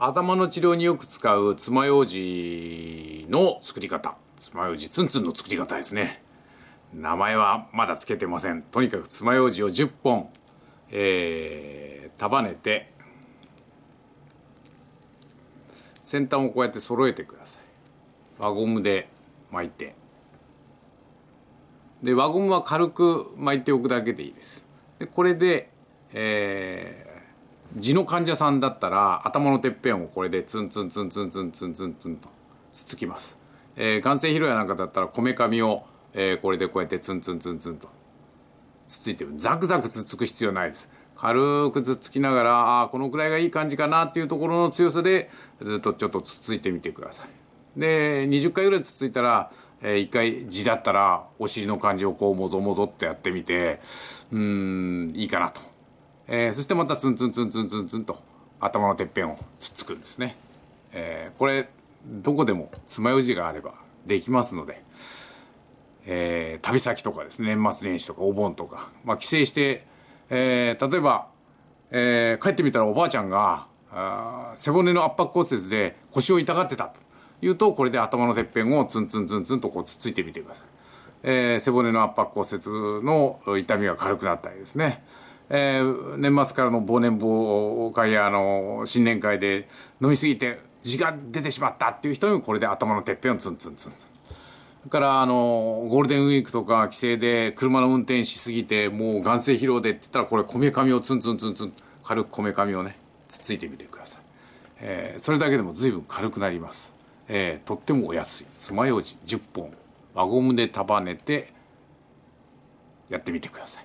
頭の治療によく使う爪楊枝の作り方爪楊枝ツンツンの作り方ですね名前はまだつけてませんとにかく爪楊枝を10本、えー、束ねて先端をこうやって揃えてください輪ゴムで巻いてで輪ゴムは軽く巻いておくだけでいいですでこれで、え痔の患者さんだったら頭のてっぺんをこれでツンツンツンツンツンツンツンツンとつつきます。えー、眼性疲労やなんかだったらこめかみを、えー、これでこうやってツンツンツンツンとつついてるザクザクつつく必要ないです。軽くつつきながらあこのくらいがいい感じかなっていうところの強さでずっとちょっとつついてみてください。で20回ぐらいつついたら、えー、1回字だったらお尻の感じをこうもぞもぞってやってみてうんいいかなと。えー、そしてまたツンツンツンツンツンツンと頭のてっぺんをつっつくんですね、えー、これどこでも爪楊枝があればできますので、えー、旅先とかですね年末年始とかお盆とか、まあ、帰省して、えー、例えば、えー、帰ってみたらおばあちゃんがあ背骨の圧迫骨折で腰を痛がってたというとこれで頭のてっぺんをツンツンツンツンとこうつっついてみてください、えー、背骨の圧迫骨折の痛みが軽くなったりですねえー、年末からの忘年忘会やあの新年会で飲みすぎて字が出てしまったっていう人にもこれで頭のてっぺんをツンツンツンツン。それからあのゴールデンウィークとか帰省で車の運転しすぎてもう眼性疲労でって言ったらこれこめかみをツンツンツンツン軽くこめかみをねつついてみてください、えー、それだけでも随分軽くなります、えー、とってもお安い爪楊枝10本輪ゴムで束ねてやってみてください